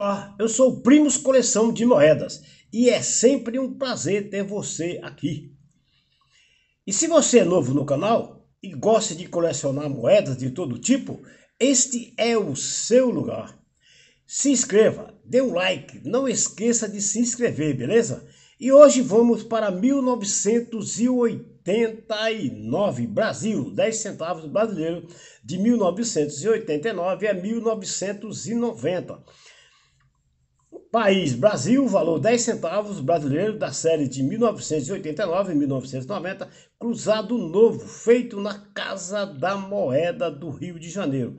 Olá, ah, eu sou o Primos Coleção de Moedas e é sempre um prazer ter você aqui. E se você é novo no canal e gosta de colecionar moedas de todo tipo, este é o seu lugar. Se inscreva, dê um like, não esqueça de se inscrever, beleza? E hoje vamos para 1989, Brasil, 10 centavos brasileiro, de 1989 a 1990. País Brasil, valor 10 centavos, brasileiro da série de 1989 1990, Cruzado Novo, feito na Casa da Moeda do Rio de Janeiro.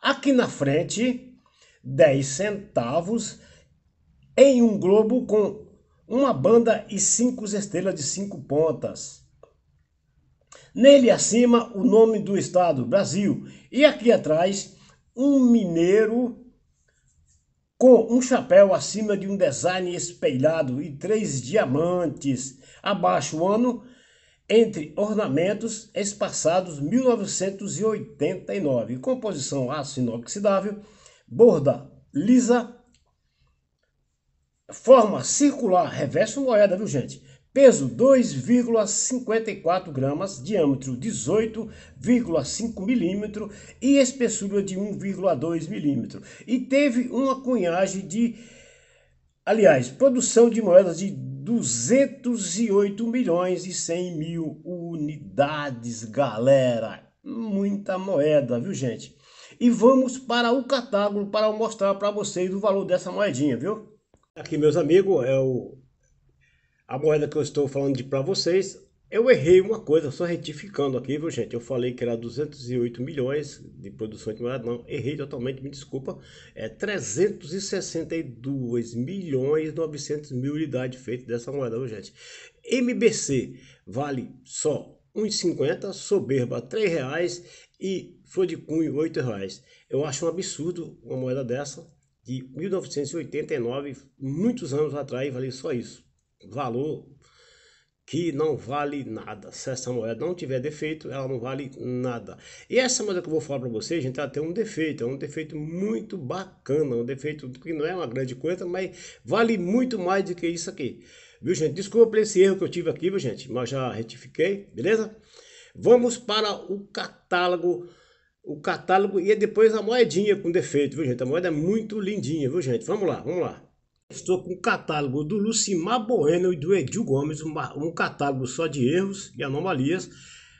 Aqui na frente, 10 centavos em um globo com uma banda e cinco estrelas de cinco pontas. Nele acima, o nome do estado, Brasil. E aqui atrás, um mineiro com um chapéu acima de um design espelhado e três diamantes. Abaixo o ano, entre ornamentos espaçados 1989. Composição aço inoxidável, borda lisa, forma circular, reverso moeda, viu gente? peso 2,54 gramas, diâmetro 18,5 milímetro e espessura de 1,2 milímetro. E teve uma cunhagem de, aliás, produção de moedas de 208 milhões e 100 mil unidades, galera. Muita moeda, viu gente? E vamos para o catálogo para mostrar para vocês o valor dessa moedinha, viu? Aqui, meus amigos, é o a moeda que eu estou falando de para vocês, eu errei uma coisa, só retificando aqui, viu gente? Eu falei que era 208 milhões de produção de moeda, não, errei totalmente, me desculpa. É 362 milhões 900 mil unidades feitas dessa moeda, viu gente? MBC vale só 1,50, soberba R$ reais e flor de cunho R$ reais. Eu acho um absurdo uma moeda dessa de 1989, muitos anos atrás, valia só isso valor que não vale nada. Se essa moeda não tiver defeito, ela não vale nada. E essa moeda que eu vou falar para vocês, gente, ela tem um defeito, é um defeito muito bacana, um defeito que não é uma grande coisa, mas vale muito mais do que isso aqui. Viu, gente? Desculpa por esse erro que eu tive aqui, viu, gente? Mas já retifiquei, beleza? Vamos para o catálogo o catálogo e depois a moedinha com defeito, viu gente? A moeda é muito lindinha, viu gente? Vamos lá, vamos lá. Estou com o catálogo do Lucimar Bueno e do Edil Gomes, um catálogo só de erros e anomalias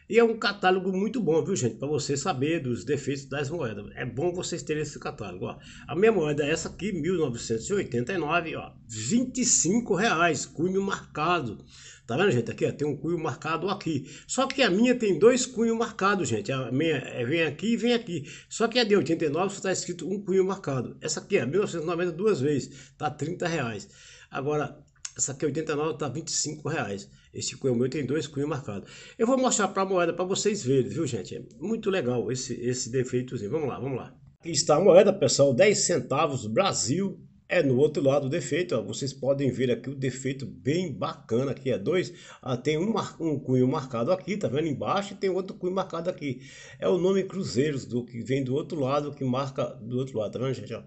e é um catálogo muito bom, viu, gente? Para você saber dos defeitos das moedas. É bom vocês terem esse catálogo. Ó. A minha moeda é essa aqui, 1989, ó, 25 reais, cunho marcado. Tá vendo, gente? Aqui ó, tem um cunho marcado aqui. Só que a minha tem dois cunhos marcados, gente. A minha é, vem aqui e vem aqui. Só que a é de 89 só está escrito um cunho marcado. Essa aqui é 1990 duas vezes, tá 30 reais. Agora, essa aqui 89 tá 25 reais. Esse cunho meu tem dois cunhos marcados. Eu vou mostrar para a moeda para vocês verem, viu gente? É muito legal esse, esse defeitozinho. Vamos lá, vamos lá. Aqui está a moeda, pessoal. 10 centavos Brasil é no outro lado o defeito, ó, vocês podem ver aqui o defeito bem bacana, aqui é dois, ah, tem um, um, cunho marcado aqui, tá vendo embaixo, e tem outro cunho marcado aqui. É o nome Cruzeiros, do que vem do outro lado, que marca do outro lado, tá vendo gente? Ó,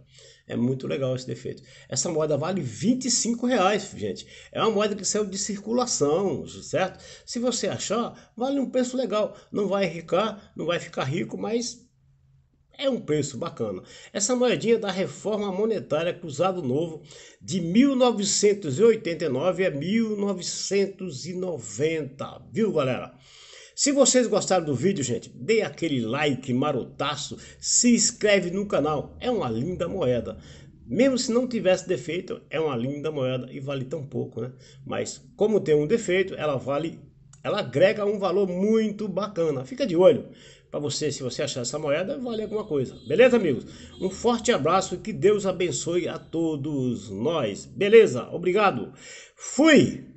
é muito legal esse defeito. Essa moeda vale 25 reais, gente. É uma moeda que saiu de circulação, certo? Se você achar, vale um preço legal. Não vai ricar, não vai ficar rico, mas é um preço bacana. Essa moedinha é da reforma monetária Cruzado Novo de 1989 a 1990, viu galera? Se vocês gostaram do vídeo, gente, dê aquele like marotaço, se inscreve no canal, é uma linda moeda. Mesmo se não tivesse defeito, é uma linda moeda e vale tão pouco, né? Mas como tem um defeito, ela vale ela agrega um valor muito bacana. Fica de olho para você, se você achar essa moeda, vale alguma coisa. Beleza, amigos? Um forte abraço e que Deus abençoe a todos nós. Beleza? Obrigado. Fui!